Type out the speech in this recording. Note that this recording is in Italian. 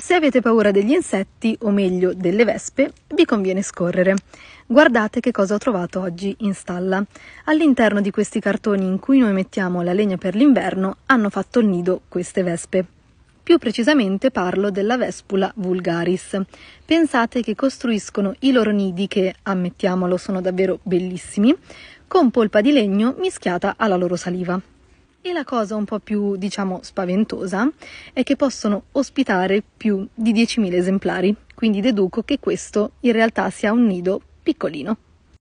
Se avete paura degli insetti, o meglio delle vespe, vi conviene scorrere. Guardate che cosa ho trovato oggi in stalla. All'interno di questi cartoni in cui noi mettiamo la legna per l'inverno hanno fatto il nido queste vespe. Più precisamente parlo della Vespula vulgaris. Pensate che costruiscono i loro nidi, che ammettiamolo sono davvero bellissimi, con polpa di legno mischiata alla loro saliva. E la cosa un po' più, diciamo, spaventosa è che possono ospitare più di 10.000 esemplari, quindi deduco che questo in realtà sia un nido piccolino.